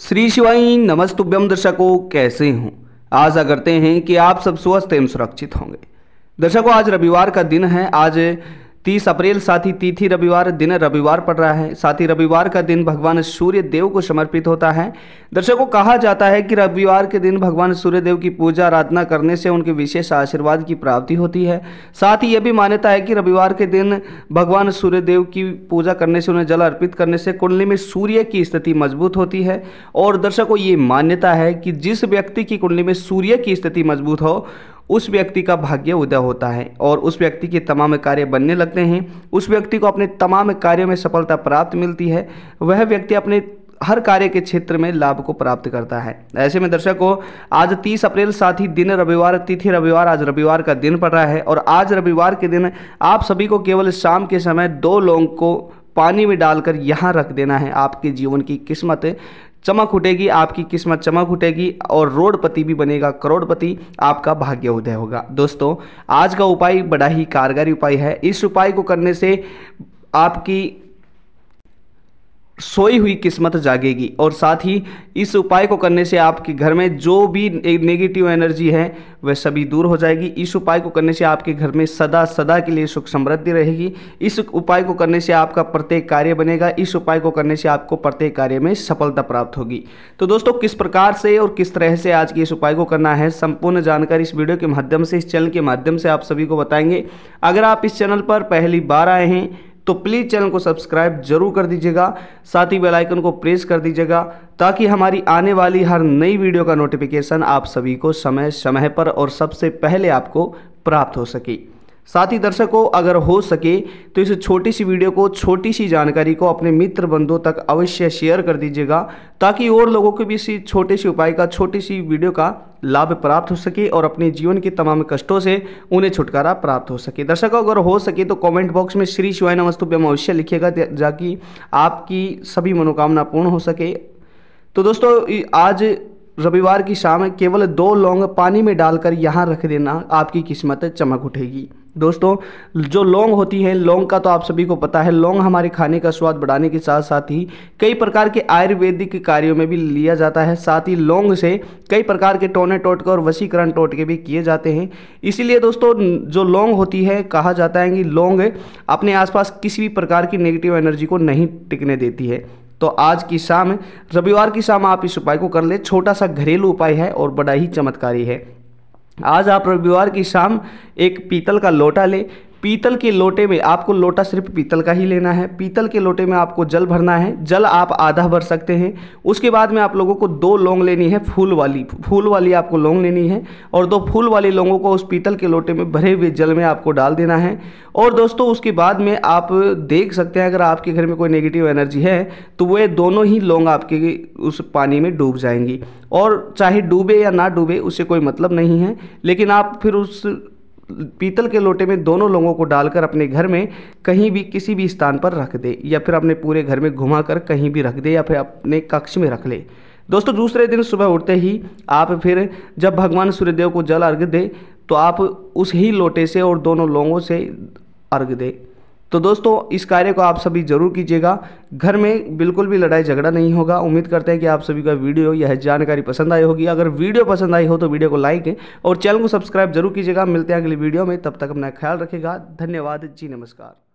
श्री शिवाई नमस्तुभ्यम दर्शकों कैसे हूँ आशा करते हैं कि आप सब स्वस्थ एवं सुरक्षित होंगे दर्शकों आज रविवार का दिन है आज तीस अप्रैल साथ ही तिथि रविवार दिन रविवार पड़ रहा है साथ ही रविवार का दिन भगवान सूर्य देव को समर्पित होता है दर्शकों कहा जाता है कि रविवार के दिन भगवान सूर्य देव की पूजा आराधना करने से उनके विशेष आशीर्वाद की प्राप्ति होती है साथ ही यह भी मान्यता है कि रविवार के दिन भगवान सूर्य देव की पूजा करने से उन्हें जल अर्पित करने से कुंडली में सूर्य की स्थिति मजबूत होती है और दर्शकों ये मान्यता है कि जिस व्यक्ति की कुंडली में सूर्य की स्थिति मजबूत हो उस व्यक्ति का भाग्य उदय होता है और उस व्यक्ति के तमाम कार्य बनने लगते हैं उस व्यक्ति को अपने तमाम कार्यों में सफलता प्राप्त मिलती है वह व्यक्ति अपने हर कार्य के क्षेत्र में लाभ को प्राप्त करता है ऐसे में दर्शकों आज 30 अप्रैल साथ ही दिन रविवार तिथि रविवार आज रविवार का दिन पड़ रहा है और आज रविवार के दिन आप सभी को केवल शाम के समय दो लोगों को पानी में डालकर यहाँ रख देना है आपके जीवन की किस्मत चमक उठेगी आपकी किस्मत चमक उठेगी और रोडपति भी बनेगा करोड़पति आपका भाग्य उदय होगा दोस्तों आज का उपाय बड़ा ही कारगर उपाय है इस उपाय को करने से आपकी सोई हुई किस्मत जागेगी और साथ ही इस उपाय को करने से आपके घर में जो भी नेगेटिव एनर्जी है वह सभी दूर हो जाएगी इस उपाय को करने से आपके घर में सदा सदा के लिए सुख समृद्धि रहेगी इस उपाय को करने से आपका प्रत्येक कार्य बनेगा इस उपाय को करने से आपको प्रत्येक कार्य में सफलता प्राप्त होगी तो दोस्तों किस प्रकार से और किस तरह से आज के इस उपाय को करना है संपूर्ण जानकारी इस वीडियो के माध्यम से इस चैनल के माध्यम से आप सभी को बताएंगे अगर आप इस चैनल पर पहली बार आए हैं तो प्लीज़ चैनल को सब्सक्राइब जरूर कर दीजिएगा साथ ही बेल आइकन को प्रेस कर दीजिएगा ताकि हमारी आने वाली हर नई वीडियो का नोटिफिकेशन आप सभी को समय समय पर और सबसे पहले आपको प्राप्त हो सके साथ ही दर्शकों अगर हो सके तो इस छोटी सी वीडियो को छोटी सी जानकारी को अपने मित्र बंधुओं तक अवश्य शेयर कर दीजिएगा ताकि और लोगों को भी इसी छोटे सी उपाय का छोटी सी वीडियो का लाभ प्राप्त हो सके और अपने जीवन के तमाम कष्टों से उन्हें छुटकारा प्राप्त हो सके दर्शकों अगर हो सके तो कमेंट बॉक्स में श्री शिवाय नमस्तु पे अवश्य लिखेगा ताकि आपकी सभी मनोकामना पूर्ण हो सके तो दोस्तों आज रविवार की शाम केवल दो लौंग पानी में डालकर यहाँ रख देना आपकी किस्मत चमक उठेगी दोस्तों जो लौंग होती है लौंग का तो आप सभी को पता है लौंग हमारे खाने का स्वाद बढ़ाने के साथ साथ ही कई प्रकार के आयुर्वेदिक कार्यों में भी लिया जाता है साथ ही लौंग से कई प्रकार के टोने टोटके और वशीकरण टोटके भी किए जाते हैं इसीलिए दोस्तों जो लौंग होती है कहा जाता है कि लौंग अपने आसपास किसी भी प्रकार की नेगेटिव एनर्जी को नहीं टिकने देती है तो आज की शाम रविवार की शाम आप इस उपाय को कर ले छोटा सा घरेलू उपाय है और बड़ा ही चमत्कारी है आज आप रविवार की शाम एक पीतल का लोटा ले पीतल के लोटे में आपको लोटा सिर्फ पीतल का ही लेना है पीतल के लोटे में आपको जल भरना है जल आप आधा भर सकते हैं उसके बाद में आप लोगों को दो लौंग लेनी है फूल वाली फूल वाली आपको लौंग लेनी है और दो फूल वाले लौंगों को उस पीतल के लोटे में भरे हुए जल में आपको डाल देना है और दोस्तों उसके बाद में आप देख सकते हैं अगर आपके घर में कोई नेगेटिव एनर्जी है तो वह दोनों ही लौंग आपके उस पानी में डूब जाएंगी और चाहे डूबे या ना डूबे उससे कोई मतलब नहीं है लेकिन आप फिर उस पीतल के लोटे में दोनों लोगों को डालकर अपने घर में कहीं भी किसी भी स्थान पर रख दे या फिर अपने पूरे घर में घुमा कर कहीं भी रख दे या फिर अपने कक्ष में रख ले दोस्तों दूसरे दिन सुबह उठते ही आप फिर जब भगवान सूर्यदेव को जल अर्घ दे तो आप उस ही लोटे से और दोनों लोगों से अर्घ दें तो दोस्तों इस कार्य को आप सभी ज़रूर कीजिएगा घर में बिल्कुल भी लड़ाई झगड़ा नहीं होगा उम्मीद करते हैं कि आप सभी का वीडियो यह जानकारी पसंद आई होगी अगर वीडियो पसंद आई हो तो वीडियो को लाइक और चैनल को सब्सक्राइब जरूर कीजिएगा मिलते हैं अगली वीडियो में तब तक अपना ख्याल रखेगा धन्यवाद जी नमस्कार